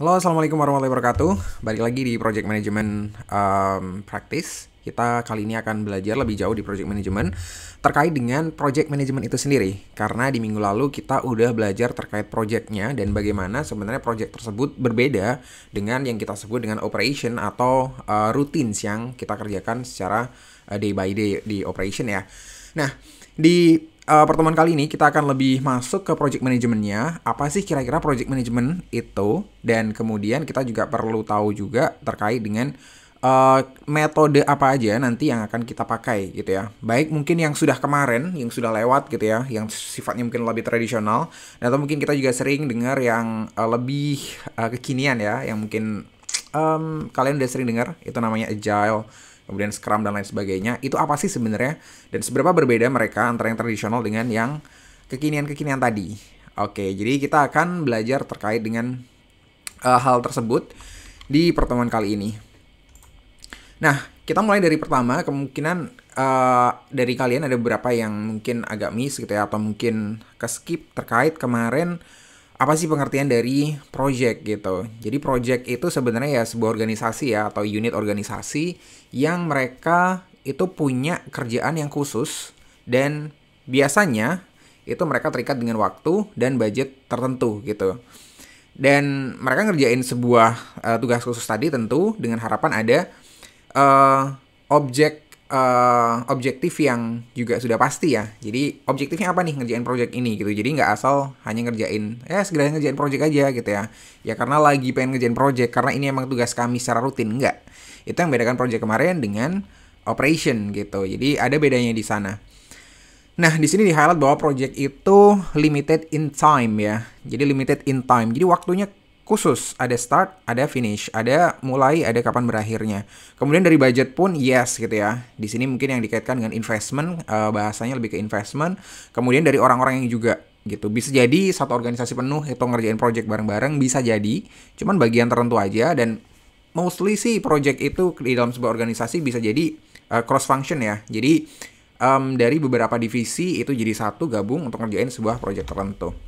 Halo, assalamualaikum warahmatullahi wabarakatuh. Balik lagi di Project Management um, Practice. Kita kali ini akan belajar lebih jauh di Project Management terkait dengan Project Management itu sendiri. Karena di minggu lalu kita udah belajar terkait projectnya dan bagaimana sebenarnya project tersebut berbeda dengan yang kita sebut dengan operation atau uh, routines yang kita kerjakan secara uh, day by day di operation ya. Nah, di uh, pertemuan kali ini kita akan lebih masuk ke project manajemennya. Apa sih kira-kira project manajemen itu? Dan kemudian kita juga perlu tahu juga terkait dengan uh, metode apa aja nanti yang akan kita pakai gitu ya. Baik mungkin yang sudah kemarin, yang sudah lewat gitu ya, yang sifatnya mungkin lebih tradisional. Atau mungkin kita juga sering dengar yang uh, lebih uh, kekinian ya, yang mungkin um, kalian udah sering dengar. Itu namanya agile kemudian Scrum dan lain sebagainya. Itu apa sih sebenarnya dan seberapa berbeda mereka antara yang tradisional dengan yang kekinian-kekinian tadi. Oke, jadi kita akan belajar terkait dengan uh, hal tersebut di pertemuan kali ini. Nah, kita mulai dari pertama, kemungkinan uh, dari kalian ada beberapa yang mungkin agak miss gitu ya atau mungkin ke skip terkait kemarin apa sih pengertian dari project gitu. Jadi project itu sebenarnya ya sebuah organisasi ya atau unit organisasi yang mereka itu punya kerjaan yang khusus dan biasanya itu mereka terikat dengan waktu dan budget tertentu gitu. Dan mereka ngerjain sebuah uh, tugas khusus tadi tentu dengan harapan ada uh, objek uh, objektif yang juga sudah pasti ya. Jadi objektifnya apa nih ngerjain project ini gitu. Jadi nggak asal hanya ngerjain ya segera ngerjain project aja gitu ya. Ya karena lagi pengen ngerjain project karena ini emang tugas kami secara rutin nggak. Itu yang bedakan project kemarin dengan operation gitu. Jadi ada bedanya di sana. Nah, di sini di highlight bahwa project itu limited in time ya. Jadi limited in time. Jadi waktunya khusus, ada start, ada finish, ada mulai, ada kapan berakhirnya. Kemudian dari budget pun yes gitu ya. Di sini mungkin yang dikaitkan dengan investment, uh, bahasanya lebih ke investment. Kemudian dari orang-orang yang juga gitu. Bisa jadi satu organisasi penuh itu ngerjain project bareng-bareng, bisa jadi. Cuman bagian tertentu aja dan mostly sih project itu di dalam sebuah organisasi bisa jadi uh, eh, cross function ya. Jadi um, dari beberapa divisi itu jadi satu gabung untuk ngerjain sebuah project tertentu.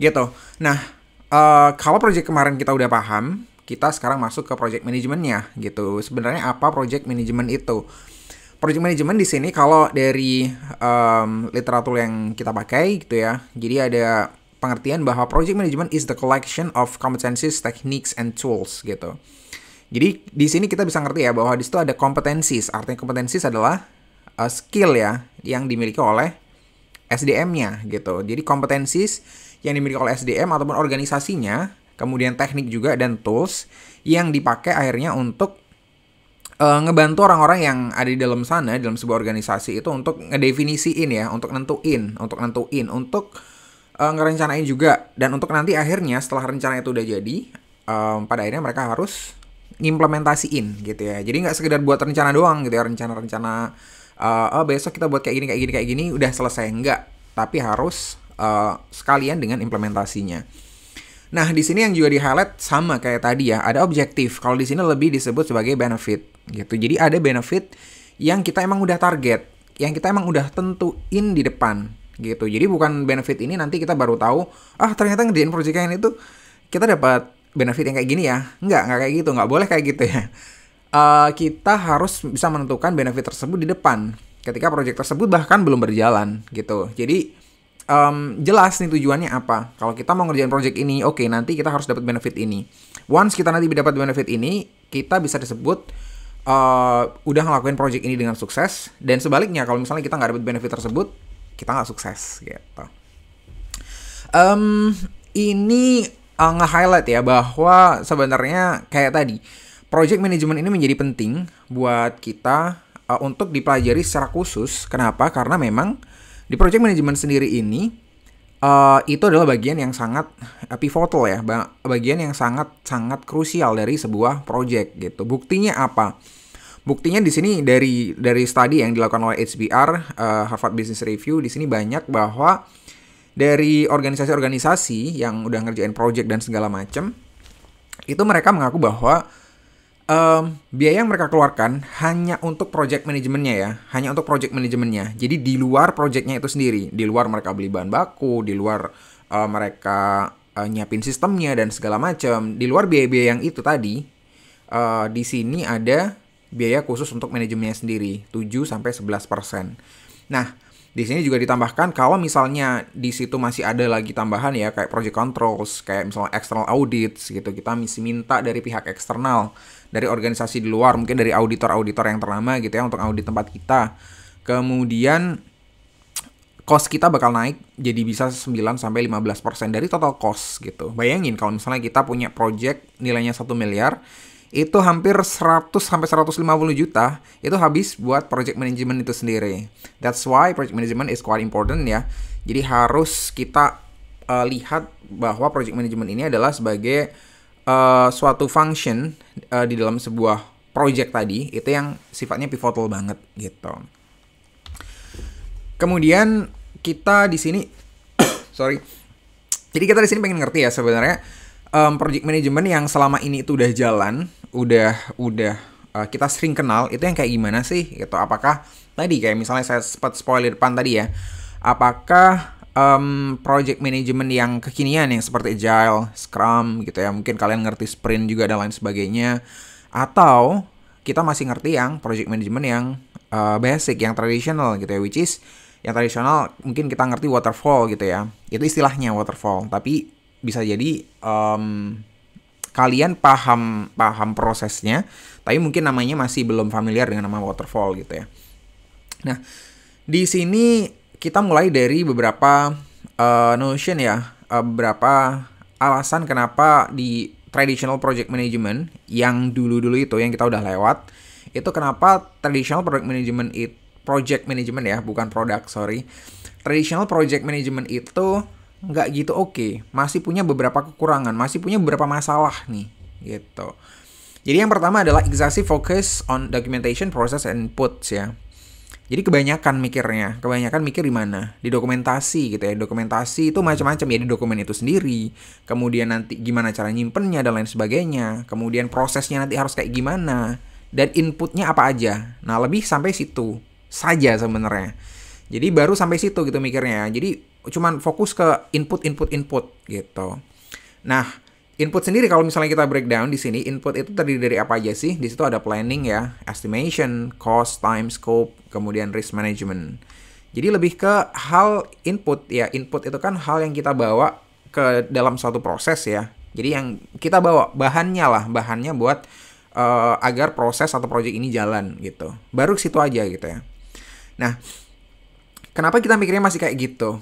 Gitu. Nah, Eh, kalau project kemarin kita udah paham, kita sekarang masuk ke project manajemennya gitu. Sebenarnya apa project manajemen itu? Project manajemen di sini kalau dari um, literatur yang kita pakai gitu ya. Jadi ada pengertian bahwa project management is the collection of competencies, techniques, and tools gitu. Jadi di sini kita bisa ngerti ya bahwa di situ ada competencies. Artinya competencies adalah uh, skill ya yang dimiliki oleh SDM-nya gitu. Jadi competencies yang dimiliki oleh SDM ataupun organisasinya, kemudian teknik juga dan tools yang dipakai akhirnya untuk uh, ngebantu orang-orang yang ada di dalam sana dalam sebuah organisasi itu untuk ngedefinisiin ya, untuk nentuin, untuk nentuin, untuk uh, ngerencanain juga dan untuk nanti akhirnya setelah rencana itu udah jadi, um, pada akhirnya mereka harus implementasiin gitu ya. Jadi nggak sekedar buat rencana doang gitu ya, rencana-rencana uh, oh, besok kita buat kayak gini kayak gini kayak gini udah selesai enggak, tapi harus Eh, sekalian dengan implementasinya. Nah, di sini yang juga di highlight sama kayak tadi ya, ada objektif. Kalau di sini lebih disebut sebagai benefit gitu. Jadi ada benefit yang kita emang udah target, yang kita emang udah tentuin di depan gitu. Jadi bukan benefit ini nanti kita baru tahu, ah ternyata ngerjain project yang itu kita dapat benefit yang kayak gini ya. Enggak, enggak kayak gitu, enggak boleh kayak gitu ya. Uh, kita harus bisa menentukan benefit tersebut di depan ketika project tersebut bahkan belum berjalan gitu. Jadi um, jelas nih tujuannya apa. Kalau kita mau ngerjain project ini, oke okay, nanti kita harus dapat benefit ini. Once kita nanti dapat benefit ini, kita bisa disebut uh, udah ngelakuin project ini dengan sukses. Dan sebaliknya, kalau misalnya kita nggak dapat benefit tersebut, kita nggak sukses gitu. Um, ini uh, nge-highlight ya bahwa sebenarnya kayak tadi, project management ini menjadi penting buat kita uh, untuk dipelajari secara khusus. Kenapa? Karena memang di project management sendiri ini uh, itu adalah bagian yang sangat eh, pivotal ya, bagian yang sangat sangat krusial dari sebuah project gitu. Buktinya apa? Buktinya di sini dari dari studi yang dilakukan oleh HBR uh, eh, Harvard Business Review di sini banyak bahwa dari organisasi-organisasi yang udah ngerjain project dan segala macem, itu mereka mengaku bahwa um, biaya yang mereka keluarkan hanya untuk project manajemennya ya, hanya untuk project manajemennya. Jadi di luar projectnya itu sendiri, di luar mereka beli bahan baku, di luar uh, mereka uh, nyiapin sistemnya dan segala macam. Di luar biaya-biaya yang itu tadi, uh, di sini ada biaya khusus untuk manajemennya sendiri, 7 sampai 11 persen. Nah, di sini juga ditambahkan kalau misalnya di situ masih ada lagi tambahan ya kayak project controls, kayak misalnya external audits gitu. Kita mesti minta dari pihak eksternal, dari organisasi di luar, mungkin dari auditor-auditor yang ternama gitu ya untuk audit tempat kita. Kemudian cost kita bakal naik jadi bisa 9 sampai 15% dari total cost gitu. Bayangin kalau misalnya kita punya project nilainya 1 miliar, itu hampir 100 sampai 150 juta itu habis buat project management itu sendiri. That's why project management is quite important ya. Jadi harus kita uh, lihat bahwa project management ini adalah sebagai uh, suatu function uh, di dalam sebuah project tadi itu yang sifatnya pivotal banget gitu. Kemudian kita di sini sorry. Jadi kita di sini pengen ngerti ya sebenarnya um, project management yang selama ini itu udah jalan, udah udah uh, kita sering kenal itu yang kayak gimana sih gitu apakah tadi kayak misalnya saya sempat spoiler depan tadi ya apakah um, project management yang kekinian yang seperti agile scrum gitu ya mungkin kalian ngerti sprint juga dan lain sebagainya atau kita masih ngerti yang project management yang uh, basic yang tradisional gitu ya which is yang tradisional mungkin kita ngerti waterfall gitu ya itu istilahnya waterfall tapi bisa jadi um, kalian paham paham prosesnya, tapi mungkin namanya masih belum familiar dengan nama waterfall gitu ya. Nah, di sini kita mulai dari beberapa uh, notion ya, uh, beberapa alasan kenapa di traditional project management yang dulu-dulu itu yang kita udah lewat itu kenapa traditional project management it project management ya bukan product sorry traditional project management itu nggak gitu oke, okay. masih punya beberapa kekurangan, masih punya beberapa masalah nih gitu. Jadi yang pertama adalah excessive focus on documentation, process, and inputs ya. Jadi kebanyakan mikirnya, kebanyakan mikir di mana? Di dokumentasi gitu ya. Dokumentasi itu macam-macam ya di dokumen itu sendiri. Kemudian nanti gimana cara nyimpennya dan lain sebagainya. Kemudian prosesnya nanti harus kayak gimana. Dan inputnya apa aja. Nah lebih sampai situ saja sebenarnya. Jadi baru sampai situ gitu mikirnya. Jadi cuman fokus ke input input input gitu. Nah, input sendiri kalau misalnya kita breakdown di sini, input itu terdiri dari apa aja sih? Di situ ada planning ya, estimation, cost, time, scope, kemudian risk management. Jadi lebih ke hal input ya, input itu kan hal yang kita bawa ke dalam suatu proses ya. Jadi yang kita bawa bahannya lah, bahannya buat uh, agar proses atau proyek ini jalan gitu. Baru situ aja gitu ya. Nah, kenapa kita mikirnya masih kayak gitu?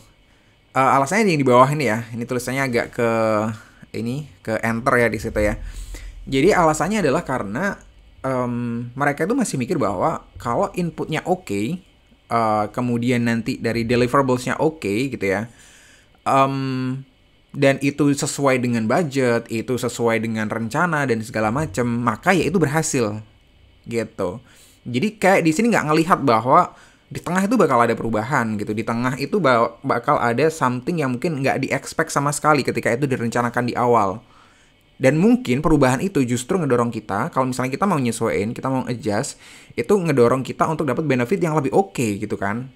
uh, alasannya yang di bawah ini ya. Ini tulisannya agak ke ini ke enter ya di situ ya. Jadi alasannya adalah karena um, mereka itu masih mikir bahwa kalau inputnya oke, okay, uh, eh, kemudian nanti dari deliverablesnya oke okay, gitu ya, um, dan itu sesuai dengan budget, itu sesuai dengan rencana dan segala macam, maka ya itu berhasil gitu. Jadi kayak di sini nggak ngelihat bahwa di tengah itu bakal ada perubahan gitu di tengah itu bakal ada something yang mungkin nggak di expect sama sekali ketika itu direncanakan di awal dan mungkin perubahan itu justru ngedorong kita kalau misalnya kita mau nyesuaiin kita mau adjust itu ngedorong kita untuk dapat benefit yang lebih oke okay, gitu kan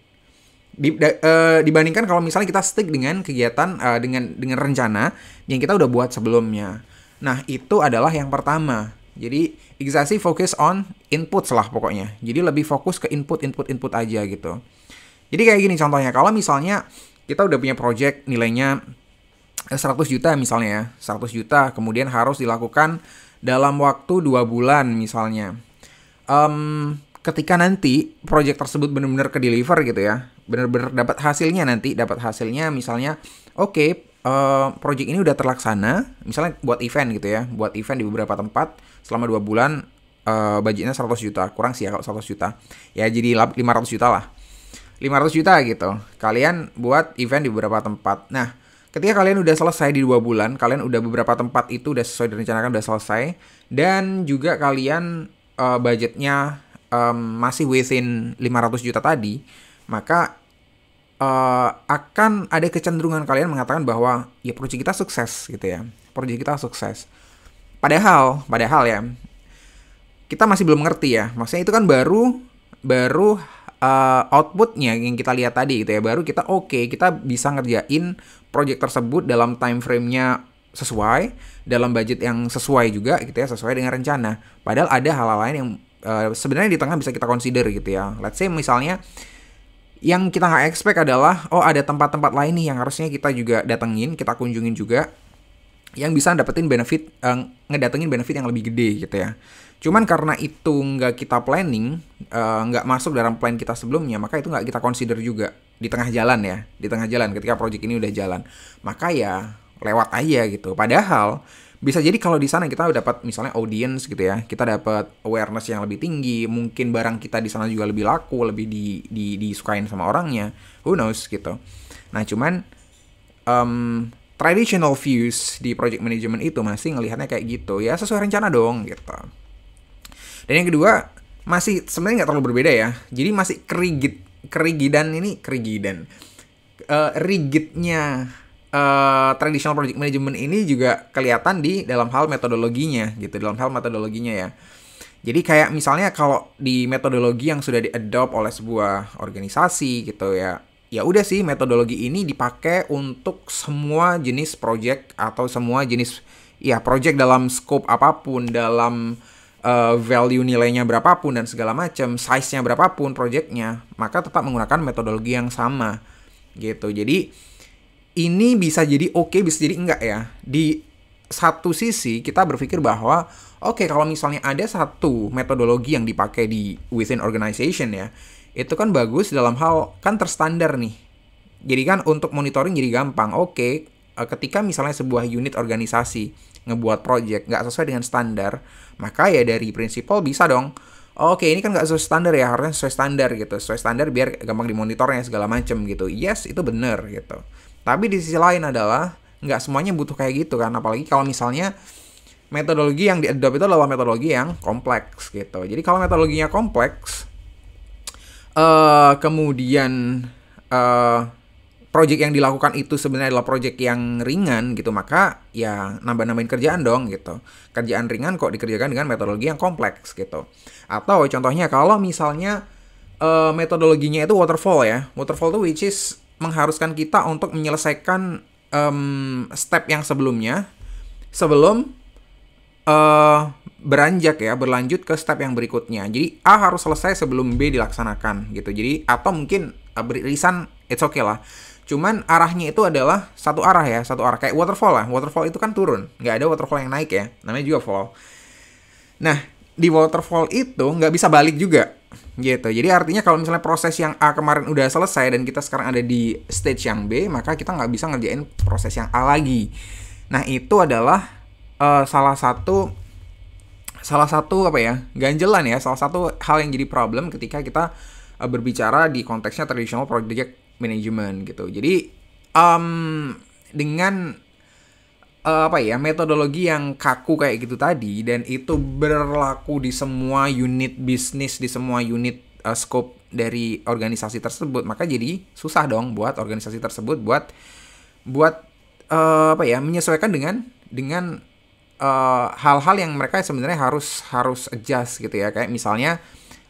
di, da, e, dibandingkan kalau misalnya kita stick dengan kegiatan e, dengan dengan rencana yang kita udah buat sebelumnya nah itu adalah yang pertama jadi exactly fokus on input lah pokoknya. Jadi lebih fokus ke input, input, input aja gitu. Jadi kayak gini contohnya, kalau misalnya kita udah punya project nilainya 100 eh, juta misalnya ya, 100 juta kemudian harus dilakukan dalam waktu dua bulan misalnya. Um, ketika nanti project tersebut benar-benar ke deliver gitu ya, benar-benar dapat hasilnya nanti, dapat hasilnya misalnya oke okay, Proyek eh, project ini udah terlaksana, misalnya buat event gitu ya, buat event di beberapa tempat selama dua bulan uh, budgetnya 100 juta, kurang sih ya kalau 100 juta. Ya jadi 500 juta lah. 500 juta gitu. Kalian buat event di beberapa tempat. Nah, ketika kalian udah selesai di dua bulan, kalian udah beberapa tempat itu udah sesuai dengan direncanakan udah selesai dan juga kalian uh, budgetnya um, masih within 500 juta tadi, maka uh, akan ada kecenderungan kalian mengatakan bahwa ya proyek kita sukses gitu ya. Proyek kita sukses. Padahal, padahal ya kita masih belum ngerti ya. Maksudnya itu kan baru baru uh, outputnya yang kita lihat tadi gitu ya. Baru kita oke, okay, kita bisa ngerjain proyek tersebut dalam time frame-nya sesuai, dalam budget yang sesuai juga gitu ya, sesuai dengan rencana. Padahal ada hal-hal lain yang uh, sebenarnya di tengah bisa kita consider gitu ya. Let's say misalnya yang kita nggak expect adalah oh ada tempat-tempat lain nih yang harusnya kita juga datengin, kita kunjungin juga yang bisa dapetin benefit uh, ngedatengin benefit yang lebih gede gitu ya. Cuman karena itu nggak kita planning, eh, nggak uh, masuk dalam plan kita sebelumnya, maka itu nggak kita consider juga di tengah jalan ya, di tengah jalan ketika project ini udah jalan. Maka ya lewat aja gitu. Padahal bisa jadi kalau di sana kita dapat misalnya audience gitu ya kita dapat awareness yang lebih tinggi mungkin barang kita di sana juga lebih laku lebih di, di disukain sama orangnya who knows gitu nah cuman um, traditional views di project management itu masih ngelihatnya kayak gitu ya sesuai rencana dong gitu dan yang kedua masih sebenarnya nggak terlalu berbeda ya jadi masih kerigit kerigidan ini kerigidan uh, rigidnya uh, traditional project management ini juga kelihatan di dalam hal metodologinya gitu, dalam hal metodologinya ya. Jadi kayak misalnya kalau di metodologi yang sudah diadopt oleh sebuah organisasi gitu ya, ya udah sih metodologi ini dipakai untuk semua jenis project atau semua jenis ya project dalam scope apapun, dalam uh, value nilainya berapapun dan segala macam, size-nya berapapun projectnya, maka tetap menggunakan metodologi yang sama gitu. Jadi ini bisa jadi oke, okay, bisa jadi enggak ya. Di satu sisi kita berpikir bahwa oke okay, kalau misalnya ada satu metodologi yang dipakai di within organization ya, itu kan bagus dalam hal kan terstandar nih. Jadi kan untuk monitoring jadi gampang. Oke, okay, eh, ketika misalnya sebuah unit organisasi ngebuat project nggak sesuai dengan standar, maka ya dari prinsipal bisa dong oke okay, ini kan nggak sesuai standar ya harusnya sesuai standar gitu sesuai standar biar gampang dimonitornya segala macem gitu yes itu bener gitu tapi di sisi lain adalah nggak semuanya butuh kayak gitu kan, apalagi kalau misalnya metodologi yang diadopt itu adalah metodologi yang kompleks gitu. Jadi kalau metodologinya kompleks, uh, kemudian uh, project yang dilakukan itu sebenarnya adalah project yang ringan gitu maka ya nambah-nambahin kerjaan dong gitu kerjaan ringan kok dikerjakan dengan metodologi yang kompleks gitu atau contohnya kalau misalnya uh, metodologinya itu waterfall ya waterfall itu which is mengharuskan kita untuk menyelesaikan um, step yang sebelumnya sebelum uh, beranjak ya berlanjut ke step yang berikutnya. Jadi A harus selesai sebelum B dilaksanakan gitu. Jadi atau mungkin uh, eh, beririsan it's okay lah. Cuman arahnya itu adalah satu arah ya, satu arah kayak waterfall lah. Waterfall itu kan turun, nggak ada waterfall yang naik ya. Namanya juga fall. Nah di waterfall itu nggak bisa balik juga. Gitu. Jadi artinya kalau misalnya proses yang A kemarin udah selesai dan kita sekarang ada di stage yang B, maka kita nggak bisa ngerjain proses yang A lagi. Nah, itu adalah uh, salah satu salah satu apa ya? ganjelan ya, salah satu hal yang jadi problem ketika kita uh, berbicara di konteksnya traditional project management gitu. Jadi um, dengan uh, apa ya metodologi yang kaku kayak gitu tadi dan itu berlaku di semua unit bisnis di semua unit uh, scope dari organisasi tersebut maka jadi susah dong buat organisasi tersebut buat buat uh, apa ya menyesuaikan dengan dengan hal-hal uh, yang mereka sebenarnya harus harus adjust gitu ya kayak misalnya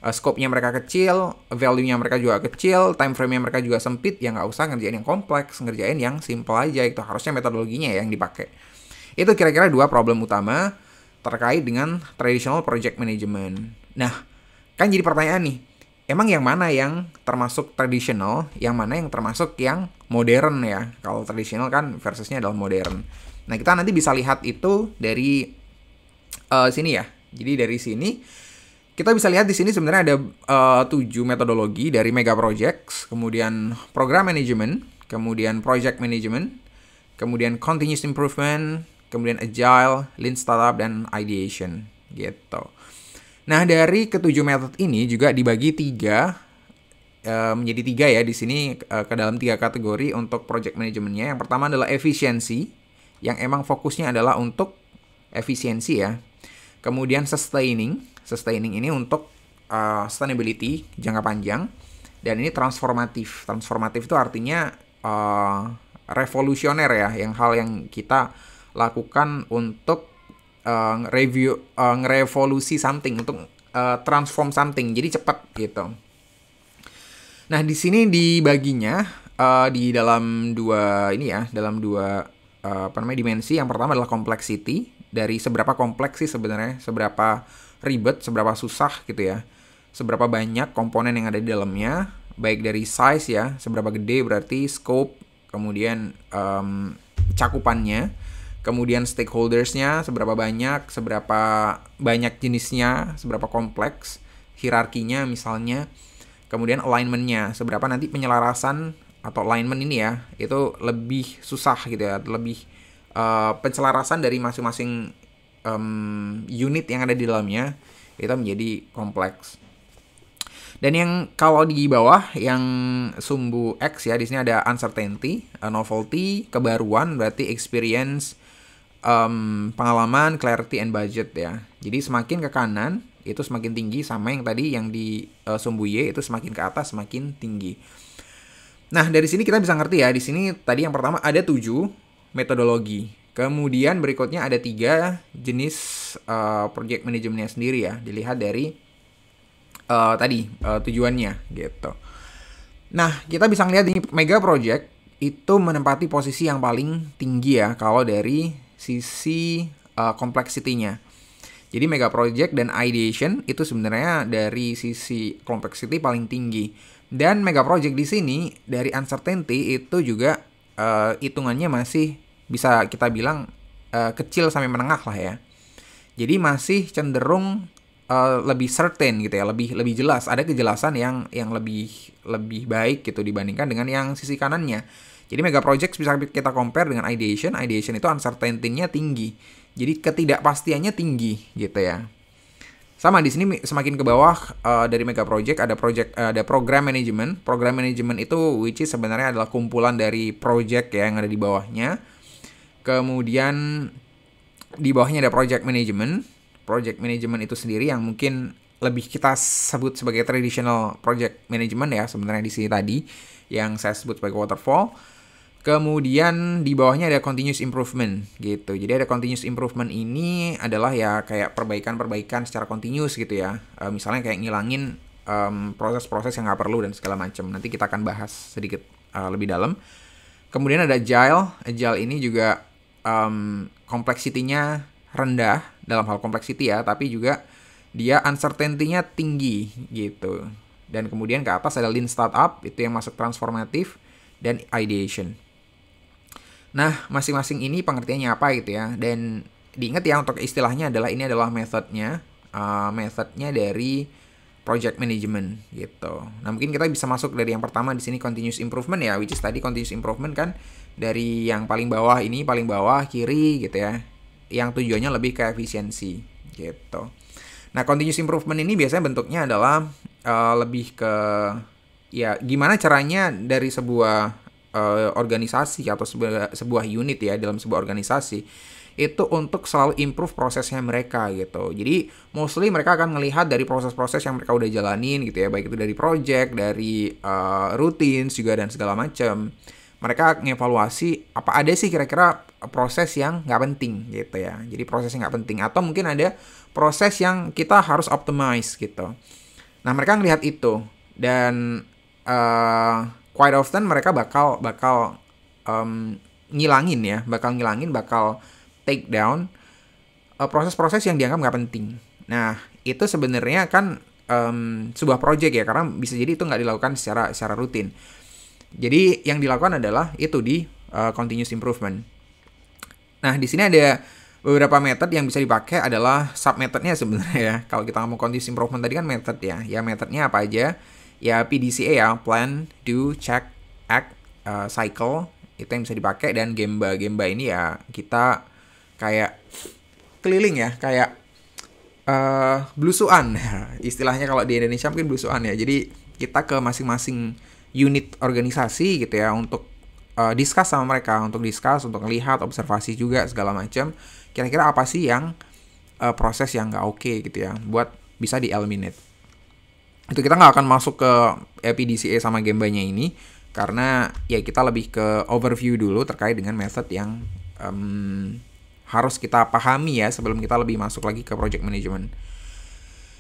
uh, scope-nya mereka kecil, value-nya mereka juga kecil, time frame-nya mereka juga sempit, ya nggak usah ngerjain yang kompleks, ngerjain yang simple aja itu harusnya metodologinya ya yang dipakai. Itu kira-kira dua problem utama terkait dengan traditional project management. Nah, kan jadi pertanyaan nih, emang yang mana yang termasuk traditional, yang mana yang termasuk yang modern ya? Kalau traditional kan versusnya adalah modern. Nah, kita nanti bisa lihat itu dari uh, sini ya. Jadi dari sini kita bisa lihat di sini sebenarnya ada eh, tujuh metodologi dari mega projects, kemudian program management, kemudian project management, kemudian continuous improvement, kemudian agile, lean startup, dan ideation gitu. Nah dari ketujuh metode ini juga dibagi tiga e, menjadi tiga ya di sini e, ke dalam tiga kategori untuk project manajemennya. Yang pertama adalah efisiensi yang emang fokusnya adalah untuk efisiensi ya. Kemudian sustaining, sustaining ini untuk uh, sustainability jangka panjang dan ini transformatif. Transformatif itu artinya uh, revolusioner ya, yang hal yang kita lakukan untuk uh, eh, review uh, eh, revolusi something untuk uh, transform something jadi cepat gitu nah di sini dibaginya uh, di dalam dua ini ya dalam dua uh, apa namanya dimensi yang pertama adalah complexity dari seberapa kompleks sih sebenarnya seberapa ribet seberapa susah gitu ya seberapa banyak komponen yang ada di dalamnya baik dari size ya seberapa gede berarti scope kemudian um, cakupannya kemudian stakeholdersnya seberapa banyak, seberapa banyak jenisnya, seberapa kompleks, hierarkinya misalnya, kemudian alignmentnya, seberapa nanti penyelarasan atau alignment ini ya, itu lebih susah gitu ya, lebih uh, pencelarasan dari masing-masing um, unit yang ada di dalamnya itu menjadi kompleks. Dan yang kalau di bawah yang sumbu X ya di sini ada uncertainty, eh, novelty, kebaruan berarti experience, um, pengalaman, clarity, and budget ya. Jadi semakin ke kanan itu semakin tinggi sama yang tadi yang di uh, eh, y itu semakin ke atas semakin tinggi. Nah, dari sini kita bisa ngerti ya. Di sini tadi yang pertama ada tujuh metodologi. Kemudian berikutnya ada tiga jenis uh, project manajemennya sendiri ya. Dilihat dari uh, tadi uh, tujuannya gitu. Nah, kita bisa ngelihat ini mega project itu menempati posisi yang paling tinggi ya kalau dari sisi uh, eh, complexity-nya. Jadi mega project dan ideation itu sebenarnya dari sisi complexity paling tinggi. Dan mega project di sini dari uncertainty itu juga uh, hitungannya masih bisa kita bilang uh, kecil sampai menengah lah ya. Jadi masih cenderung uh, lebih certain gitu ya, lebih lebih jelas. Ada kejelasan yang yang lebih lebih baik gitu dibandingkan dengan yang sisi kanannya jadi mega project bisa kita compare dengan ideation. Ideation itu uncertainty-nya tinggi. Jadi ketidakpastiannya tinggi gitu ya. Sama di sini semakin ke bawah uh, dari mega project ada project uh, ada program management. Program management itu which is sebenarnya adalah kumpulan dari project ya, yang ada di bawahnya. Kemudian di bawahnya ada project management. Project management itu sendiri yang mungkin lebih kita sebut sebagai traditional project management ya sebenarnya di sini tadi yang saya sebut sebagai waterfall. Kemudian di bawahnya ada continuous improvement gitu. Jadi ada continuous improvement ini adalah ya kayak perbaikan-perbaikan secara continuous gitu ya. E, misalnya kayak ngilangin proses-proses yang nggak perlu dan segala macam. Nanti kita akan bahas sedikit e, lebih dalam. Kemudian ada agile. Agile ini juga um, kompleksitinya rendah dalam hal kompleksiti ya, tapi juga dia uncertainty-nya tinggi gitu. Dan kemudian ke atas ada lean startup itu yang masuk transformatif dan ideation. Nah, masing-masing ini pengertiannya apa gitu ya. Dan diingat ya untuk istilahnya adalah ini adalah metodenya, uh, eh, metodenya dari project management gitu. Nah, mungkin kita bisa masuk dari yang pertama di sini continuous improvement ya, which is tadi continuous improvement kan dari yang paling bawah ini paling bawah kiri gitu ya. Yang tujuannya lebih ke efisiensi gitu. Nah, continuous improvement ini biasanya bentuknya adalah uh, lebih ke ya gimana caranya dari sebuah Eh, organisasi atau sebuah, sebuah unit ya dalam sebuah organisasi itu untuk selalu improve prosesnya mereka gitu. Jadi mostly mereka akan melihat dari proses-proses yang mereka udah jalanin gitu ya, baik itu dari project, dari uh, routines juga dan segala macam. Mereka ngevaluasi apa ada sih kira-kira proses yang nggak penting gitu ya. Jadi proses yang nggak penting atau mungkin ada proses yang kita harus optimize gitu. Nah mereka ngelihat itu dan uh, quite often mereka bakal bakal um, ngilangin ya, bakal ngilangin, bakal take down proses eh, proses-proses yang dianggap nggak penting. Nah itu sebenarnya kan um, sebuah project ya karena bisa jadi itu nggak dilakukan secara secara rutin. Jadi yang dilakukan adalah itu di uh, continuous improvement. Nah di sini ada beberapa method yang bisa dipakai adalah sub methodnya sebenarnya ya. Kalau kita ngomong continuous improvement tadi kan method ya. Ya methodnya apa aja? ya PDCA ya plan do check act uh, cycle itu yang bisa dipakai dan gemba gemba ini ya kita kayak keliling ya kayak uh, blusuan istilahnya kalau di Indonesia mungkin blusuan ya jadi kita ke masing-masing unit organisasi gitu ya untuk uh, discuss sama mereka untuk discuss untuk lihat observasi juga segala macam kira-kira apa sih yang uh, proses yang nggak oke okay, gitu ya buat bisa dieliminate itu kita nggak akan masuk ke EPDCA sama Gembanya ini karena ya kita lebih ke overview dulu terkait dengan method yang um, harus kita pahami ya sebelum kita lebih masuk lagi ke project management.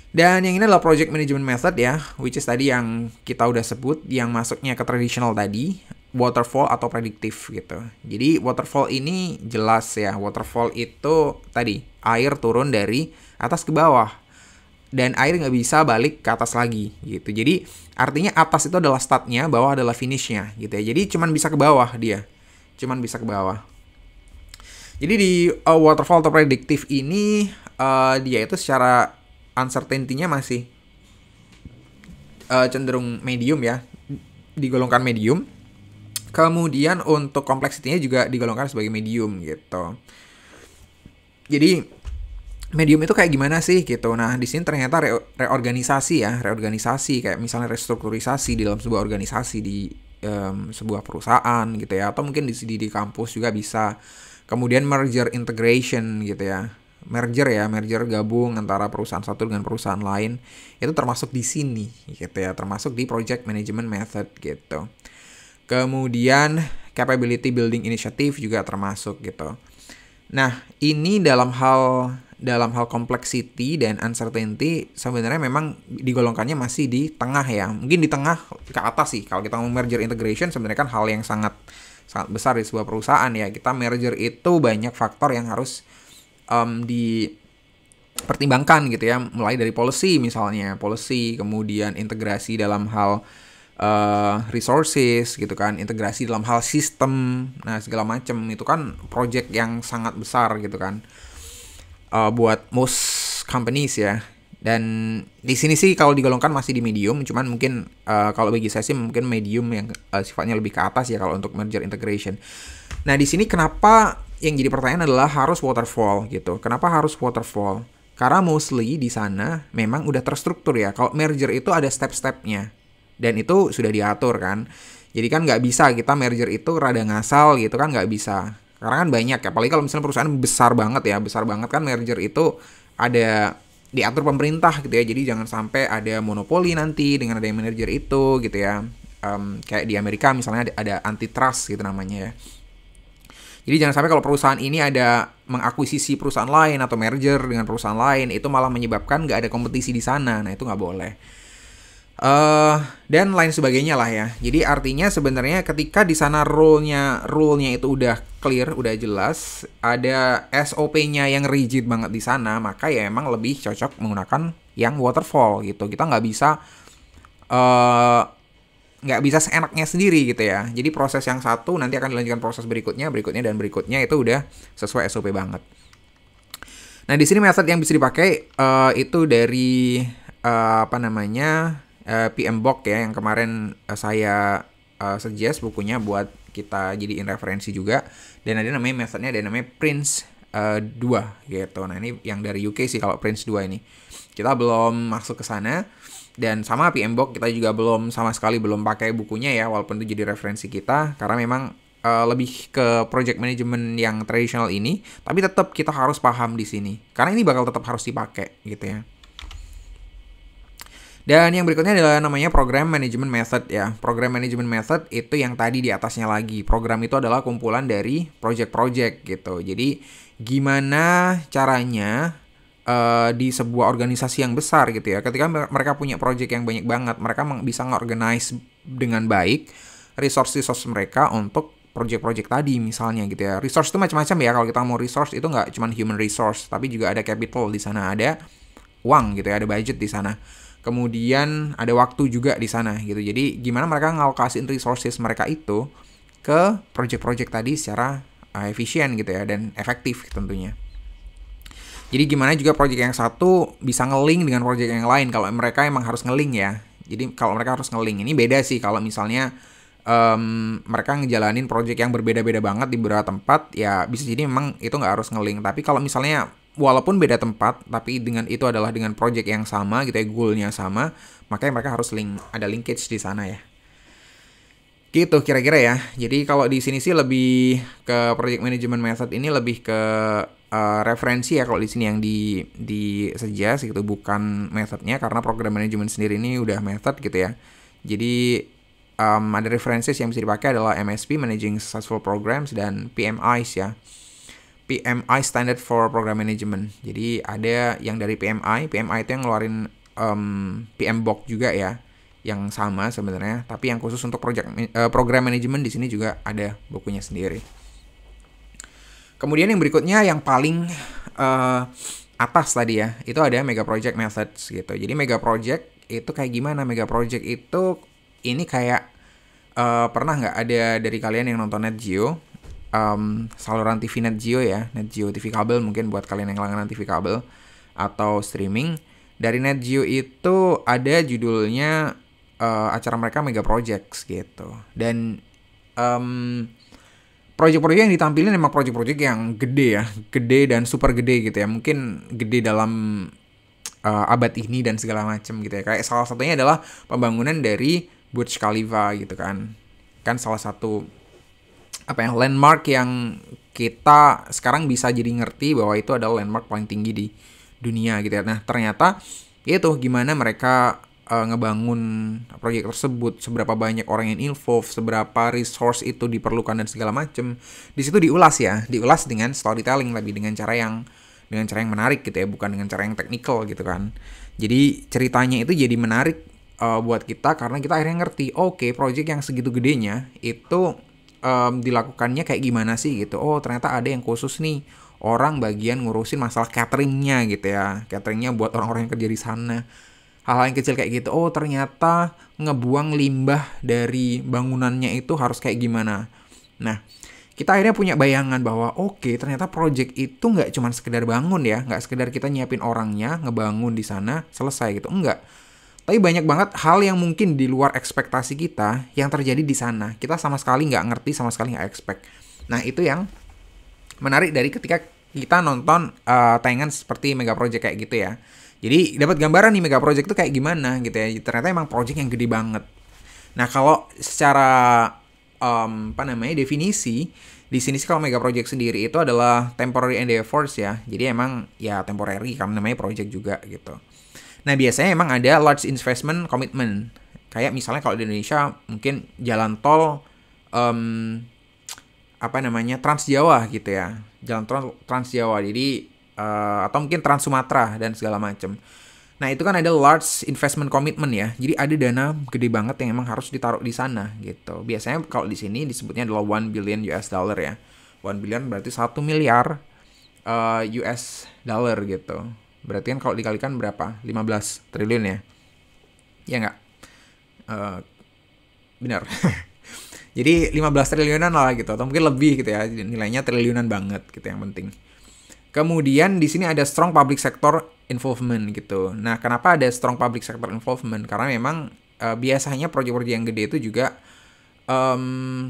Dan yang ini adalah project management method ya, which is tadi yang kita udah sebut yang masuknya ke traditional tadi, waterfall atau prediktif gitu. Jadi waterfall ini jelas ya, waterfall itu tadi air turun dari atas ke bawah dan air nggak bisa balik ke atas lagi gitu. Jadi artinya atas itu adalah startnya, bawah adalah finishnya gitu ya. Jadi cuman bisa ke bawah dia, cuman bisa ke bawah. Jadi di uh, waterfall atau prediktif ini uh, dia itu secara uncertainty-nya masih uh, cenderung medium ya, digolongkan medium. Kemudian untuk kompleksitinya juga digolongkan sebagai medium gitu. Jadi medium itu kayak gimana sih gitu. Nah, di sini ternyata re reorganisasi ya, reorganisasi kayak misalnya restrukturisasi di dalam sebuah organisasi di um, sebuah perusahaan gitu ya atau mungkin di di, di kampus juga bisa. Kemudian merger integration gitu ya. Merger ya, merger gabung antara perusahaan satu dengan perusahaan lain itu termasuk di sini gitu ya, termasuk di project management method gitu. Kemudian capability building initiative juga termasuk gitu. Nah, ini dalam hal dalam hal complexity dan uncertainty sebenarnya memang digolongkannya masih di tengah ya. Mungkin di tengah ke atas sih. Kalau kita mau merger integration sebenarnya kan hal yang sangat sangat besar di sebuah perusahaan ya. Kita merger itu banyak faktor yang harus um, di pertimbangkan gitu ya mulai dari policy misalnya policy kemudian integrasi dalam hal uh, resources gitu kan integrasi dalam hal sistem nah segala macam itu kan project yang sangat besar gitu kan uh, buat most companies ya. Dan di sini sih kalau digolongkan masih di medium, cuman mungkin uh, kalau bagi saya sih mungkin medium yang uh, sifatnya lebih ke atas ya kalau untuk merger integration. Nah di sini kenapa yang jadi pertanyaan adalah harus waterfall gitu? Kenapa harus waterfall? Karena mostly di sana memang udah terstruktur ya. Kalau merger itu ada step-stepnya dan itu sudah diatur kan. Jadi kan nggak bisa kita merger itu rada ngasal gitu kan nggak bisa. Karena kan banyak ya, apalagi kalau misalnya perusahaan besar banget ya, besar banget kan merger itu ada diatur pemerintah gitu ya. Jadi jangan sampai ada monopoli nanti dengan adanya merger itu gitu ya. Um, kayak di Amerika misalnya ada, ada antitrust gitu namanya ya. Jadi jangan sampai kalau perusahaan ini ada mengakuisisi perusahaan lain atau merger dengan perusahaan lain itu malah menyebabkan nggak ada kompetisi di sana. Nah itu nggak boleh uh, dan lain sebagainya lah ya. Jadi artinya sebenarnya ketika di sana rule-nya rule-nya itu udah clear, udah jelas, ada SOP-nya yang rigid banget di sana, maka ya emang lebih cocok menggunakan yang waterfall gitu. Kita nggak bisa uh, nggak bisa seenaknya sendiri gitu ya. Jadi proses yang satu nanti akan dilanjutkan proses berikutnya, berikutnya dan berikutnya itu udah sesuai SOP banget. Nah di sini method yang bisa dipakai uh, itu dari uh, apa namanya uh, eh, PM Box ya yang kemarin uh, saya uh, suggest bukunya buat kita jadiin referensi juga. Dan ada namanya methodnya ada namanya Prince uh, 2 gitu. Nah, ini yang dari UK sih kalau Prince 2 ini. Kita belum masuk ke sana dan sama PM Box kita juga belum sama sekali belum pakai bukunya ya walaupun itu jadi referensi kita karena memang uh, lebih ke project management yang tradisional ini tapi tetap kita harus paham di sini karena ini bakal tetap harus dipakai gitu ya. Dan yang berikutnya adalah namanya program management method ya. Program management method itu yang tadi di atasnya lagi. Program itu adalah kumpulan dari project-project gitu. Jadi gimana caranya uh, di sebuah organisasi yang besar gitu ya. Ketika mereka punya project yang banyak banget, mereka bisa nge-organize dengan baik resource-resource mereka untuk project-project tadi misalnya gitu ya. Resource itu macam-macam ya. Kalau kita mau resource itu nggak cuma human resource, tapi juga ada capital di sana, ada uang gitu ya, ada budget di sana kemudian ada waktu juga di sana gitu. Jadi gimana mereka ngalokasiin resources mereka itu ke project-project tadi secara uh, efisien gitu ya dan efektif tentunya. Jadi gimana juga project yang satu bisa ngeling dengan project yang lain kalau mereka emang harus ngeling ya. Jadi kalau mereka harus ngeling ini beda sih kalau misalnya um, mereka ngejalanin project yang berbeda-beda banget di beberapa tempat ya bisa jadi memang itu nggak harus ngeling. Tapi kalau misalnya walaupun beda tempat tapi dengan itu adalah dengan project yang sama gitu ya goalnya sama makanya mereka harus link ada linkage di sana ya gitu kira-kira ya jadi kalau di sini sih lebih ke project management method ini lebih ke uh, referensi ya kalau di sini yang di di suggest gitu bukan methodnya karena program management sendiri ini udah method gitu ya jadi um, ada referensi yang bisa dipakai adalah MSP managing successful programs dan PMIs ya PMI Standard for Program Management. Jadi ada yang dari PMI, PMI itu yang ngeluarin um, PM Box juga ya, yang sama sebenarnya, tapi yang khusus untuk project uh, program management di sini juga ada bukunya sendiri. Kemudian yang berikutnya yang paling uh, atas tadi ya, itu ada mega project methods gitu. Jadi mega project itu kayak gimana? Mega project itu ini kayak uh, pernah nggak ada dari kalian yang nonton Net Geo? um, saluran TV Net Geo ya, Net Geo TV kabel mungkin buat kalian yang langganan TV kabel atau streaming. Dari Net Geo itu ada judulnya uh, acara mereka Mega Projects gitu. Dan um, proyek proyek yang ditampilin emang proyek-proyek yang gede ya, gede dan super gede gitu ya. Mungkin gede dalam uh, abad ini dan segala macam gitu ya. Kayak salah satunya adalah pembangunan dari Burj Khalifa gitu kan. Kan salah satu apa ya landmark yang kita sekarang bisa jadi ngerti bahwa itu adalah landmark paling tinggi di dunia gitu ya. Nah ternyata ya itu gimana mereka uh, ngebangun proyek tersebut, seberapa banyak orang yang involved, seberapa resource itu diperlukan dan segala macem. Di situ diulas ya, diulas dengan storytelling lebih dengan cara yang dengan cara yang menarik gitu ya, bukan dengan cara yang teknikal gitu kan. Jadi ceritanya itu jadi menarik uh, buat kita karena kita akhirnya ngerti, oke, okay, proyek yang segitu gedenya itu um, dilakukannya kayak gimana sih gitu. Oh ternyata ada yang khusus nih orang bagian ngurusin masalah cateringnya gitu ya. Cateringnya buat orang-orang yang kerja di sana. Hal-hal yang kecil kayak gitu. Oh ternyata ngebuang limbah dari bangunannya itu harus kayak gimana. Nah kita akhirnya punya bayangan bahwa oke okay, ternyata project itu nggak cuma sekedar bangun ya. Nggak sekedar kita nyiapin orangnya, ngebangun di sana, selesai gitu. Enggak tapi banyak banget hal yang mungkin di luar ekspektasi kita yang terjadi di sana. Kita sama sekali nggak ngerti, sama sekali nggak expect. Nah itu yang menarik dari ketika kita nonton uh, tayangan seperti mega project kayak gitu ya. Jadi dapat gambaran nih mega project itu kayak gimana gitu ya. Ternyata emang project yang gede banget. Nah kalau secara um, apa namanya definisi di sini sih kalau mega project sendiri itu adalah temporary endeavors ya. Jadi emang ya temporary karena namanya project juga gitu. Nah, biasanya emang ada large investment commitment. Kayak misalnya kalau di Indonesia mungkin jalan tol um, apa namanya Trans Jawa gitu ya jalan tol Trans Jawa jadi uh, atau mungkin Trans Sumatera dan segala macam nah itu kan ada large investment commitment ya jadi ada dana gede banget yang emang harus ditaruh di sana gitu biasanya kalau di sini disebutnya adalah 1 billion US dollar ya 1 billion berarti satu miliar uh, eh, US dollar gitu Berarti kan kalau dikalikan berapa? 15 triliun ya. Ya nggak? Uh, benar. Jadi 15 triliunan lah gitu atau mungkin lebih gitu ya. Nilainya triliunan banget gitu yang penting. Kemudian di sini ada strong public sector involvement gitu. Nah, kenapa ada strong public sector involvement? Karena memang uh, biasanya proyek-proyek yang gede itu juga um,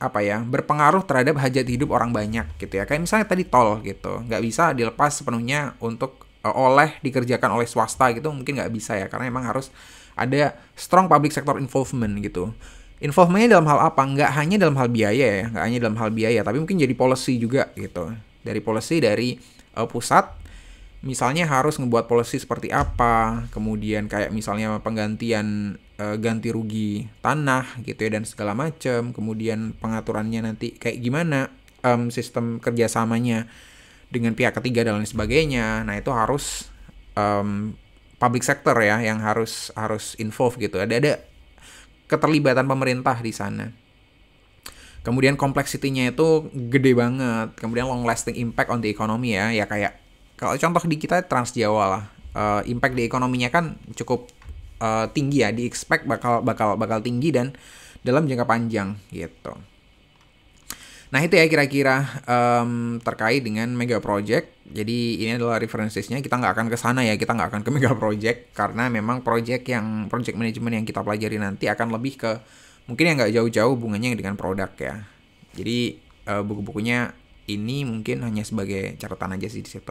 apa ya berpengaruh terhadap hajat hidup orang banyak gitu ya kayak misalnya tadi tol gitu nggak bisa dilepas sepenuhnya untuk Eh, oleh dikerjakan oleh swasta gitu mungkin nggak bisa ya karena emang harus ada strong public sector involvement gitu involvementnya dalam hal apa nggak hanya dalam hal biaya ya nggak hanya dalam hal biaya tapi mungkin jadi policy juga gitu dari policy dari uh, pusat misalnya harus ngebuat policy seperti apa, kemudian kayak misalnya penggantian uh, ganti rugi tanah gitu ya dan segala macam, kemudian pengaturannya nanti kayak gimana um, sistem kerjasamanya dengan pihak ketiga dan lain sebagainya. Nah itu harus um, public sector ya yang harus harus involve gitu. Ada ada keterlibatan pemerintah di sana. Kemudian kompleksitinya itu gede banget. Kemudian long lasting impact on the economy ya, ya kayak kalau contoh di kita Trans Jawa lah, uh, impact di ekonominya kan cukup uh, tinggi ya, di expect bakal bakal bakal tinggi dan dalam jangka panjang gitu. Nah itu ya kira-kira um, terkait dengan mega project. Jadi ini adalah referensinya. Kita nggak akan ke sana ya. Kita nggak akan ke mega project karena memang project yang project manajemen yang kita pelajari nanti akan lebih ke mungkin yang nggak jauh-jauh hubungannya dengan produk ya. Jadi uh, buku-bukunya ini mungkin hanya sebagai catatan aja sih di situ.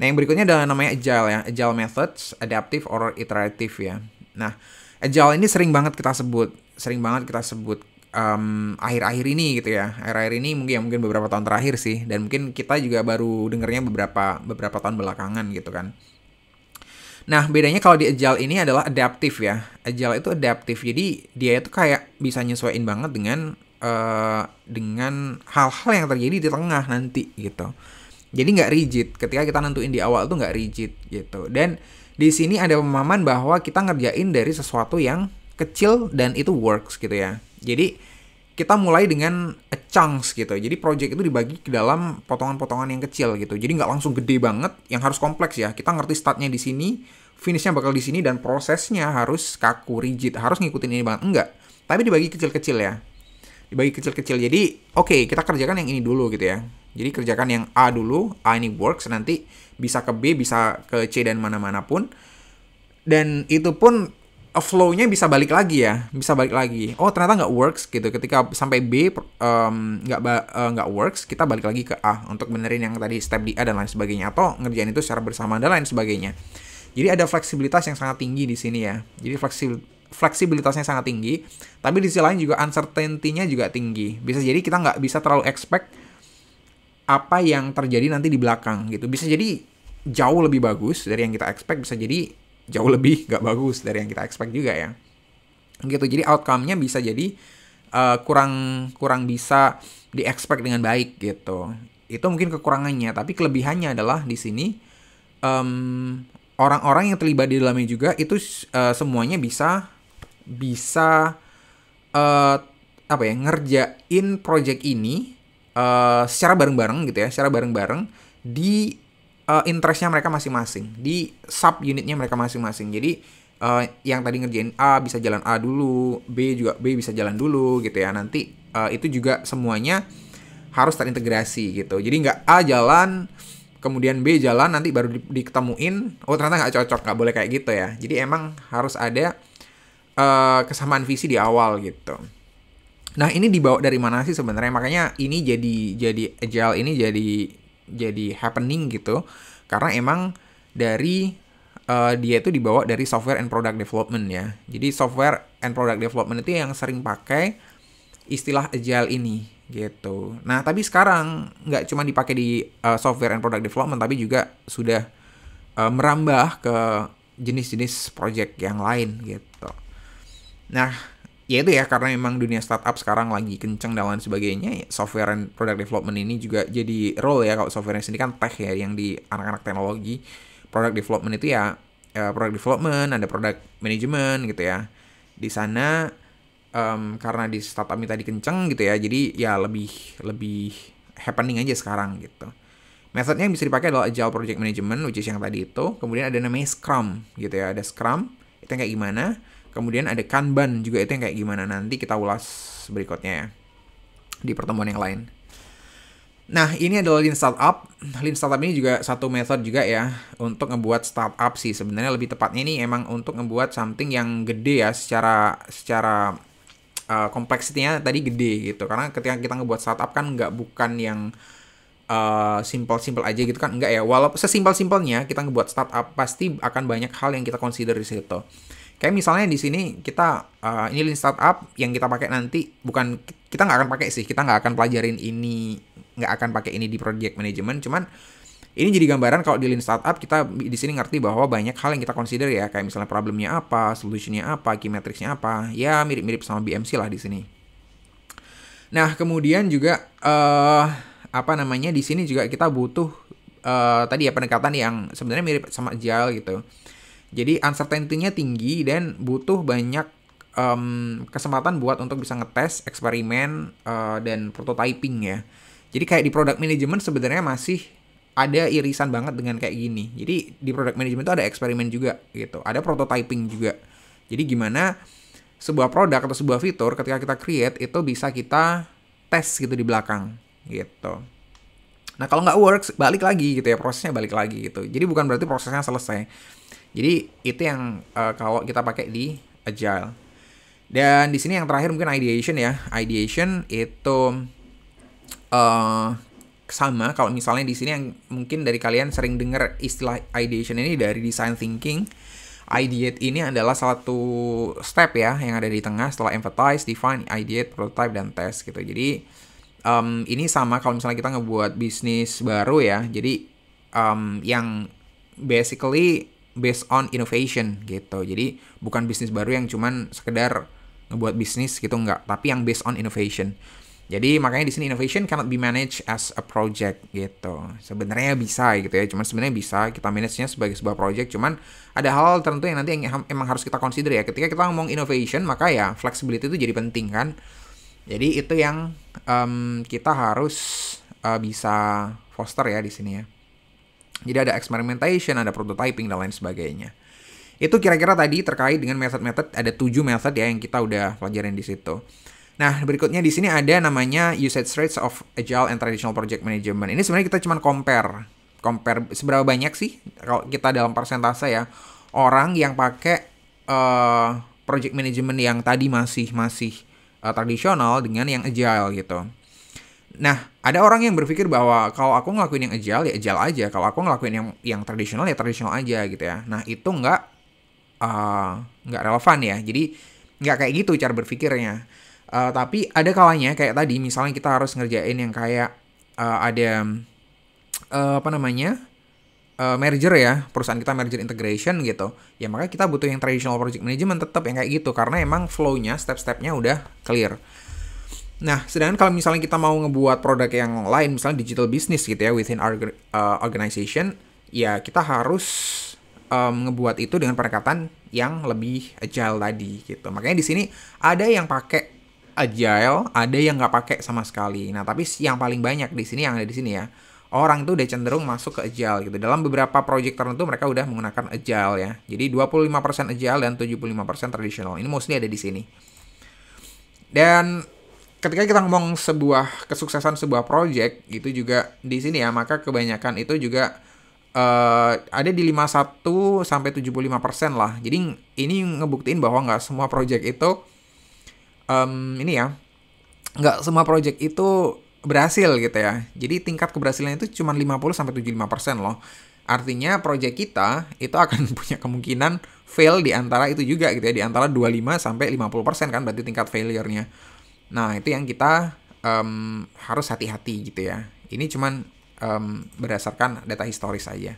Nah yang berikutnya adalah namanya agile ya, agile methods, adaptive or iterative ya. Nah agile ini sering banget kita sebut, sering banget kita sebut akhir-akhir um, ini gitu ya akhir-akhir ini mungkin ya mungkin beberapa tahun terakhir sih dan mungkin kita juga baru dengarnya beberapa beberapa tahun belakangan gitu kan nah bedanya kalau di agile ini adalah adaptif ya agile itu adaptif jadi dia itu kayak bisa nyesuaiin banget dengan uh, dengan hal-hal yang terjadi di tengah nanti gitu jadi nggak rigid ketika kita nentuin di awal tuh nggak rigid gitu dan di sini ada pemahaman bahwa kita ngerjain dari sesuatu yang kecil dan itu works gitu ya jadi kita mulai dengan a chunks gitu. Jadi project itu dibagi ke dalam potongan-potongan yang kecil gitu. Jadi nggak langsung gede banget, yang harus kompleks ya. Kita ngerti startnya di sini, finishnya bakal di sini, dan prosesnya harus kaku, rigid, harus ngikutin ini banget. Enggak, tapi dibagi kecil-kecil ya. Dibagi kecil-kecil. Jadi oke, okay, kita kerjakan yang ini dulu gitu ya. Jadi kerjakan yang A dulu, A ini works, nanti bisa ke B, bisa ke C dan mana-mana pun. Dan itu pun flow-nya bisa balik lagi ya, bisa balik lagi. Oh ternyata nggak works gitu. Ketika sampai B nggak um, nggak uh, works, kita balik lagi ke A untuk benerin yang tadi step di A dan lain sebagainya atau ngerjain itu secara bersamaan dan lain sebagainya. Jadi ada fleksibilitas yang sangat tinggi di sini ya. Jadi fleksibil fleksibilitasnya sangat tinggi, tapi di sisi lain juga uncertainty-nya juga tinggi. Bisa jadi kita nggak bisa terlalu expect apa yang terjadi nanti di belakang gitu. Bisa jadi jauh lebih bagus dari yang kita expect, bisa jadi jauh lebih nggak bagus dari yang kita expect juga ya gitu jadi outcome-nya bisa jadi uh, kurang kurang bisa di expect dengan baik gitu itu mungkin kekurangannya tapi kelebihannya adalah di sini orang orang-orang yang terlibat di dalamnya juga itu uh, semuanya bisa bisa uh, apa ya ngerjain project ini uh, secara bareng-bareng gitu ya secara bareng-bareng di uh, interestnya mereka masing-masing di sub unitnya mereka masing-masing jadi uh, yang tadi ngerjain A bisa jalan A dulu B juga B bisa jalan dulu gitu ya nanti uh, itu juga semuanya harus terintegrasi gitu jadi nggak A jalan kemudian B jalan nanti baru diketemuin oh ternyata nggak cocok nggak boleh kayak gitu ya jadi emang harus ada uh, kesamaan visi di awal gitu nah ini dibawa dari mana sih sebenarnya makanya ini jadi jadi agile ini jadi jadi happening gitu karena emang dari uh, dia itu dibawa dari software and product development ya. Jadi software and product development itu yang sering pakai istilah agile ini gitu. Nah tapi sekarang nggak cuma dipakai di uh, software and product development tapi juga sudah uh, merambah ke jenis-jenis project yang lain gitu. Nah ya itu ya karena memang dunia startup sekarang lagi kenceng dan lain sebagainya ya software and product development ini juga jadi role ya kalau software sendiri kan tech ya yang di anak-anak teknologi product development itu ya, ya product development ada product management gitu ya di sana um, karena di startup ini tadi kenceng gitu ya jadi ya lebih lebih happening aja sekarang gitu metodenya yang bisa dipakai adalah agile project management which is yang tadi itu kemudian ada namanya scrum gitu ya ada scrum itu yang kayak gimana Kemudian ada Kanban juga itu yang kayak gimana nanti kita ulas berikutnya ya di pertemuan yang lain. Nah, ini adalah lean startup. Lean startup ini juga satu method juga ya untuk ngebuat startup sih. Sebenarnya lebih tepatnya ini emang untuk ngebuat something yang gede ya secara secara uh, kompleksitinya tadi gede gitu. Karena ketika kita ngebuat startup kan nggak bukan yang uh, simple-simple aja gitu kan nggak ya. Walaupun sesimpel-simpelnya kita ngebuat startup pasti akan banyak hal yang kita consider di situ. Kayak misalnya di sini kita uh, ini lean startup yang kita pakai nanti bukan kita nggak akan pakai sih, kita nggak akan pelajarin ini, nggak akan pakai ini di project management, cuman ini jadi gambaran kalau di lean startup kita di sini ngerti bahwa banyak hal yang kita consider ya, kayak misalnya problemnya apa, solutionnya apa, key metricsnya apa, ya mirip-mirip sama BMC lah di sini. Nah kemudian juga uh, apa namanya di sini juga kita butuh uh, tadi ya pendekatan yang sebenarnya mirip sama agile gitu jadi uncertainty-nya tinggi dan butuh banyak um, kesempatan buat untuk bisa ngetes, eksperimen uh, dan prototyping ya. Jadi kayak di product management sebenarnya masih ada irisan banget dengan kayak gini. Jadi di product management itu ada eksperimen juga gitu, ada prototyping juga. Jadi gimana sebuah produk atau sebuah fitur ketika kita create itu bisa kita tes gitu di belakang gitu. Nah kalau nggak works balik lagi gitu ya prosesnya balik lagi gitu. Jadi bukan berarti prosesnya selesai. Jadi itu yang uh, kalau kita pakai di agile. Dan di sini yang terakhir mungkin ideation ya. Ideation itu uh, sama kalau misalnya di sini yang mungkin dari kalian sering dengar istilah ideation ini dari design thinking. Ideate ini adalah satu step ya yang ada di tengah setelah empathize, define, ideate, prototype dan test gitu. Jadi um, ini sama kalau misalnya kita ngebuat bisnis baru ya. Jadi um, yang basically based on innovation gitu. Jadi bukan bisnis baru yang cuman sekedar ngebuat bisnis gitu enggak, tapi yang based on innovation. Jadi makanya di sini innovation cannot be managed as a project gitu. Sebenarnya bisa gitu ya, cuman sebenarnya bisa kita manage-nya sebagai sebuah project, cuman ada hal tertentu yang nanti yang emang harus kita consider ya. Ketika kita ngomong innovation, maka ya flexibility itu jadi penting kan. Jadi itu yang um, kita harus uh, bisa foster ya di sini ya. Jadi ada experimentation, ada prototyping, dan lain sebagainya. Itu kira-kira tadi terkait dengan method-method, ada tujuh method ya yang kita udah pelajarin di situ. Nah, berikutnya di sini ada namanya usage rates of agile and traditional project management. Ini sebenarnya kita cuma compare, compare seberapa banyak sih kalau kita dalam persentase ya orang yang pakai uh, project management yang tadi masih masih uh, tradisional dengan yang agile gitu. Nah, ada orang yang berpikir bahwa kalau aku ngelakuin yang agile ya agile aja, kalau aku ngelakuin yang yang tradisional ya tradisional aja gitu ya. Nah, itu nggak uh, nggak relevan ya. Jadi nggak kayak gitu cara berpikirnya. Uh, tapi ada kalanya kayak tadi misalnya kita harus ngerjain yang kayak uh, ada uh, apa namanya? Uh, merger ya perusahaan kita merger integration gitu ya maka kita butuh yang traditional project management tetap yang kayak gitu karena emang flow-nya, step-stepnya udah clear Nah, sedangkan kalau misalnya kita mau ngebuat produk yang lain, misalnya digital business gitu ya within our, uh, organization, ya kita harus um, ngebuat itu dengan pendekatan yang lebih agile tadi gitu. Makanya di sini ada yang pakai agile, ada yang nggak pakai sama sekali. Nah, tapi yang paling banyak di sini yang ada di sini ya. Orang itu udah cenderung masuk ke agile gitu. Dalam beberapa project tertentu mereka udah menggunakan agile ya. Jadi 25% agile dan 75% traditional Ini mostly ada di sini. Dan ketika kita ngomong sebuah kesuksesan sebuah project itu juga di sini ya maka kebanyakan itu juga uh, ada di 51 sampai 75% lah. Jadi ini ngebuktiin bahwa nggak semua project itu um, ini ya nggak semua project itu berhasil gitu ya. Jadi tingkat keberhasilan itu cuma 50 sampai 75% loh. Artinya project kita itu akan punya kemungkinan fail di antara itu juga gitu ya, di antara 25 sampai 50% kan berarti tingkat failure-nya. Nah, itu yang kita um, harus hati-hati gitu ya. Ini cuman um, berdasarkan data historis saja.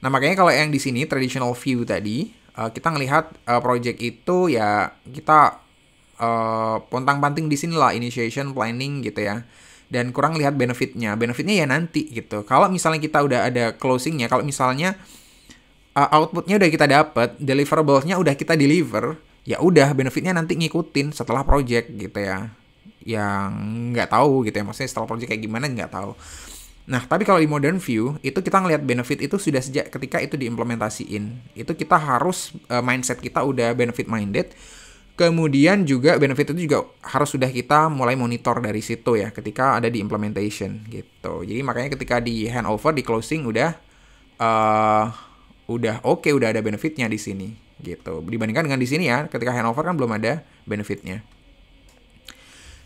Nah, makanya kalau yang di sini traditional view tadi, uh, kita ngelihat uh, project itu ya kita uh, pontang-panting di sini lah initiation, planning gitu ya. Dan kurang lihat benefitnya. Benefitnya ya nanti gitu. Kalau misalnya kita udah ada closingnya, kalau misalnya outputnya udah kita dapat, deliverablesnya udah kita deliver, ya udah benefitnya nanti ngikutin setelah project gitu ya yang nggak tahu gitu ya maksudnya setelah project kayak gimana nggak tahu nah tapi kalau di modern view itu kita ngelihat benefit itu sudah sejak ketika itu diimplementasiin itu kita harus uh, mindset kita udah benefit minded kemudian juga benefit itu juga harus sudah kita mulai monitor dari situ ya ketika ada di implementation gitu jadi makanya ketika di handover di closing udah uh, udah oke okay, udah ada benefitnya di sini gitu. Dibandingkan dengan di sini ya, ketika handover kan belum ada benefitnya.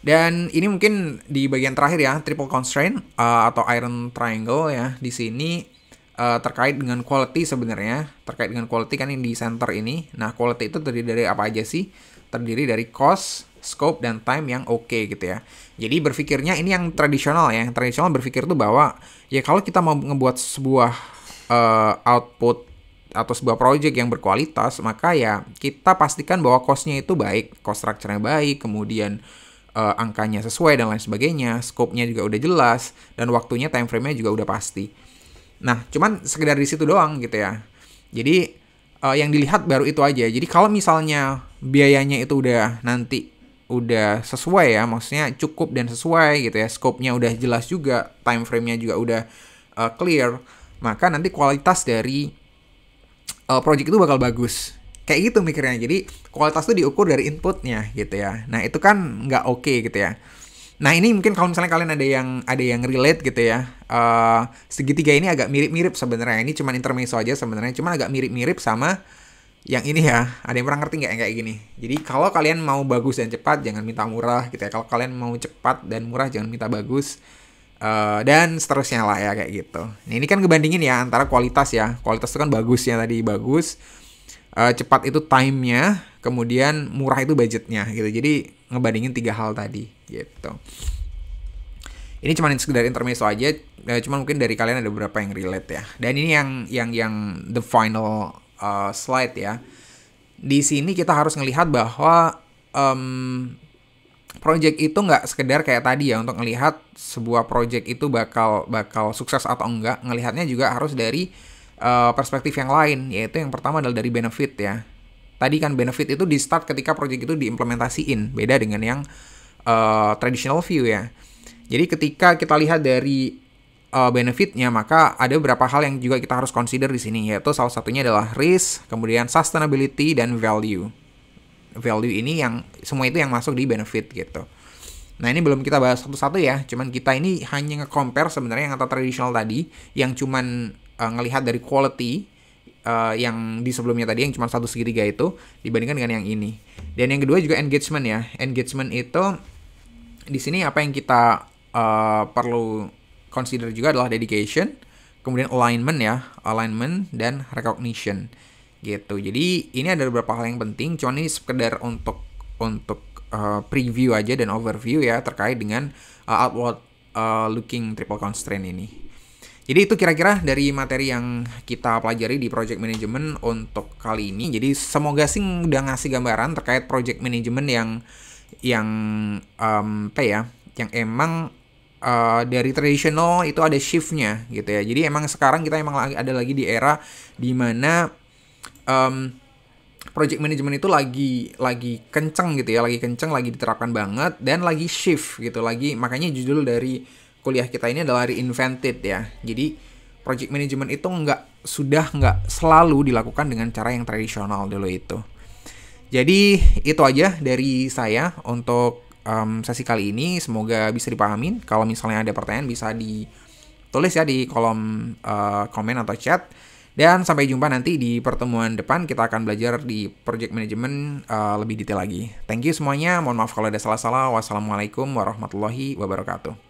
Dan ini mungkin di bagian terakhir ya, triple constraint uh, atau iron triangle ya. Di sini uh, terkait dengan quality sebenarnya, terkait dengan quality kan yang di center ini. Nah, quality itu terdiri dari apa aja sih? Terdiri dari cost, scope dan time yang oke okay, gitu ya. Jadi berpikirnya ini yang tradisional ya. Yang tradisional berpikir tuh bahwa ya kalau kita mau ngebuat sebuah uh, output atau sebuah project yang berkualitas, maka ya kita pastikan bahwa cost-nya itu baik, cost structure-nya baik, kemudian uh, angkanya sesuai dan lain sebagainya, scope-nya juga udah jelas dan waktunya time frame-nya juga udah pasti. Nah, cuman sekedar di situ doang gitu ya. Jadi uh, yang dilihat baru itu aja. Jadi kalau misalnya biayanya itu udah nanti udah sesuai ya, maksudnya cukup dan sesuai gitu ya, scope-nya udah jelas juga, time frame-nya juga udah uh, clear, maka nanti kualitas dari uh, project itu bakal bagus kayak gitu mikirnya jadi kualitas itu diukur dari inputnya gitu ya nah itu kan nggak oke okay, gitu ya nah ini mungkin kalau misalnya kalian ada yang ada yang relate gitu ya uh, segitiga ini agak mirip-mirip sebenarnya ini cuma intermezzo aja sebenarnya cuma agak mirip-mirip sama yang ini ya ada yang pernah ngerti nggak yang kayak gini jadi kalau kalian mau bagus dan cepat jangan minta murah gitu ya kalau kalian mau cepat dan murah jangan minta bagus Eh, dan seterusnya lah ya kayak gitu. Nah, ini kan ngebandingin ya antara kualitas ya. Kualitas itu kan bagusnya tadi bagus. Uh, cepat itu time-nya, kemudian murah itu budgetnya gitu. Jadi ngebandingin tiga hal tadi gitu. Ini cuma sekedar intermezzo aja, uh, eh, cuma mungkin dari kalian ada beberapa yang relate ya. Dan ini yang yang yang the final uh, slide ya. Di sini kita harus melihat bahwa um, project itu nggak sekedar kayak tadi ya untuk melihat sebuah project itu bakal bakal sukses atau enggak ngelihatnya juga harus dari uh, perspektif yang lain yaitu yang pertama adalah dari benefit ya tadi kan benefit itu di start ketika project itu diimplementasiin beda dengan yang uh, traditional view ya jadi ketika kita lihat dari uh, benefitnya maka ada beberapa hal yang juga kita harus consider di sini yaitu salah satunya adalah risk kemudian sustainability dan value value ini yang semua itu yang masuk di benefit gitu. Nah ini belum kita bahas satu-satu ya, cuman kita ini hanya nge-compare sebenarnya yang atau tradisional tadi, yang cuman uh, ngelihat dari quality uh, yang di sebelumnya tadi yang cuma satu segitiga itu dibandingkan dengan yang ini. Dan yang kedua juga engagement ya, engagement itu di sini apa yang kita uh, perlu consider juga adalah dedication, kemudian alignment ya, alignment dan recognition gitu. Jadi ini ada beberapa hal yang penting, cuman ini sekedar untuk untuk uh, preview aja dan overview ya terkait dengan uh, eh, outward uh, eh, looking triple constraint ini. Jadi itu kira-kira dari materi yang kita pelajari di project management untuk kali ini. Jadi semoga sih udah ngasih gambaran terkait project management yang yang um, apa ya, yang emang uh, dari tradisional itu ada shiftnya gitu ya. Jadi emang sekarang kita emang lagi ada lagi di era dimana um, project management itu lagi lagi kenceng gitu ya, lagi kenceng, lagi diterapkan banget dan lagi shift gitu. Lagi makanya judul dari kuliah kita ini adalah reinvented ya. Jadi project management itu nggak sudah nggak selalu dilakukan dengan cara yang tradisional dulu itu. Jadi itu aja dari saya untuk um, sesi kali ini. Semoga bisa dipahamin. Kalau misalnya ada pertanyaan bisa ditulis ya di kolom uh, komen atau chat. Dan sampai jumpa nanti di pertemuan depan kita akan belajar di project management uh, lebih detail lagi. Thank you semuanya. Mohon maaf kalau ada salah-salah. Wassalamualaikum warahmatullahi wabarakatuh.